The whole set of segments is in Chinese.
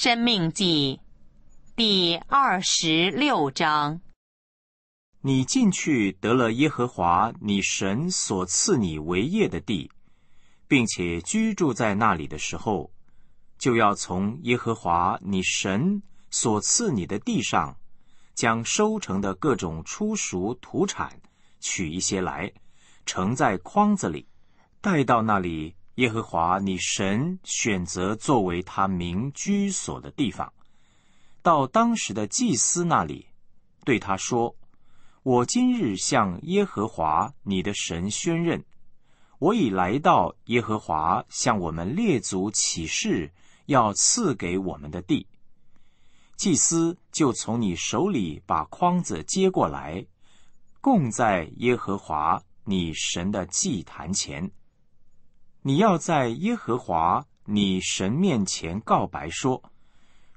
《生命记》第二十六章：你进去得了耶和华你神所赐你为业的地，并且居住在那里的时候，就要从耶和华你神所赐你的地上，将收成的各种初熟土产取一些来，盛在筐子里，带到那里。耶和华你神选择作为他民居所的地方，到当时的祭司那里，对他说：“我今日向耶和华你的神宣认，我已来到耶和华向我们列祖起誓要赐给我们的地。”祭司就从你手里把筐子接过来，供在耶和华你神的祭坛前。你要在耶和华你神面前告白说：“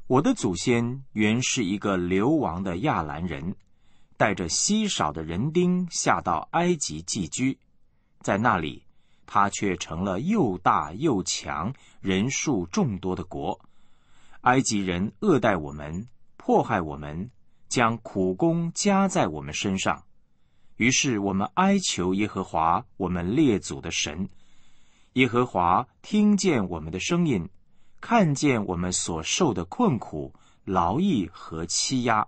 我的祖先原是一个流亡的亚兰人，带着稀少的人丁下到埃及寄居，在那里，他却成了又大又强、人数众多的国。埃及人恶待我们，迫害我们，将苦功加在我们身上。于是我们哀求耶和华我们列祖的神。”耶和华听见我们的声音，看见我们所受的困苦、劳役和欺压，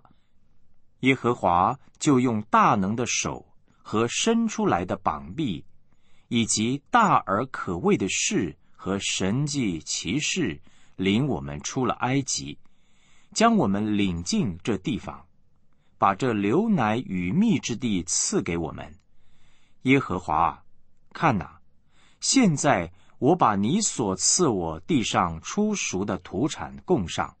耶和华就用大能的手和伸出来的膀臂，以及大而可畏的事和神迹奇事，领我们出了埃及，将我们领进这地方，把这流奶与蜜之地赐给我们。耶和华看哪！现在我把你所赐我地上出熟的土产供上，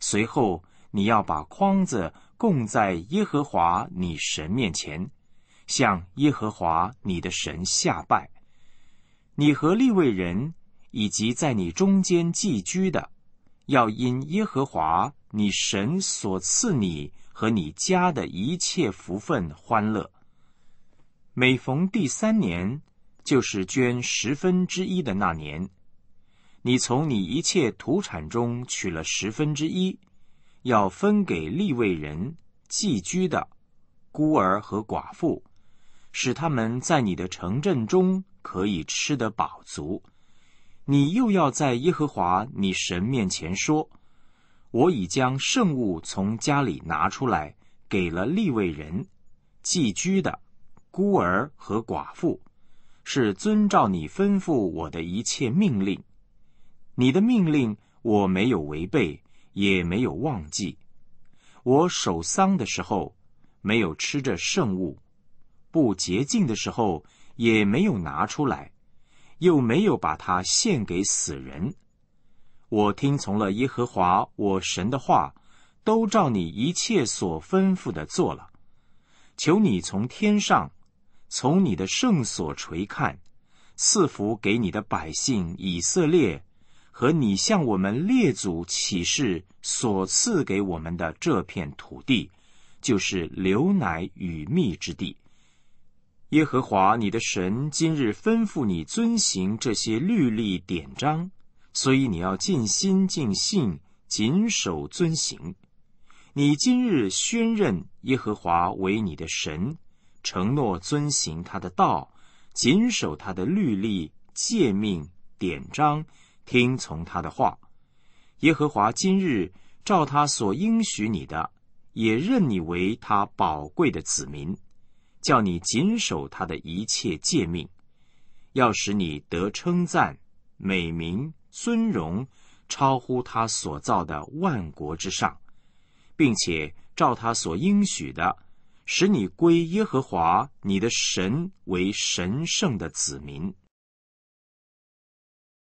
随后你要把筐子供在耶和华你神面前，向耶和华你的神下拜。你和立位人以及在你中间寄居的，要因耶和华你神所赐你和你家的一切福分欢乐。每逢第三年。就是捐十分之一的那年，你从你一切土产中取了十分之一，要分给利未人寄居的孤儿和寡妇，使他们在你的城镇中可以吃得饱足。你又要在耶和华你神面前说：“我已将圣物从家里拿出来，给了利未人寄居的孤儿和寡妇。”是遵照你吩咐我的一切命令，你的命令我没有违背，也没有忘记。我守丧的时候没有吃着圣物，不洁净的时候也没有拿出来，又没有把它献给死人。我听从了耶和华我神的话，都照你一切所吩咐的做了。求你从天上。从你的圣所垂看，赐福给你的百姓以色列，和你向我们列祖起誓所赐给我们的这片土地，就是流奶与蜜之地。耶和华你的神今日吩咐你遵行这些律例典章，所以你要尽心尽性谨守遵行。你今日宣认耶和华为你的神。承诺遵行他的道，谨守他的律例、诫命、典章，听从他的话。耶和华今日照他所应许你的，也认你为他宝贵的子民，叫你谨守他的一切诫命，要使你得称赞、美名、尊荣，超乎他所造的万国之上，并且照他所应许的。使你归耶和华你的神为神圣的子民。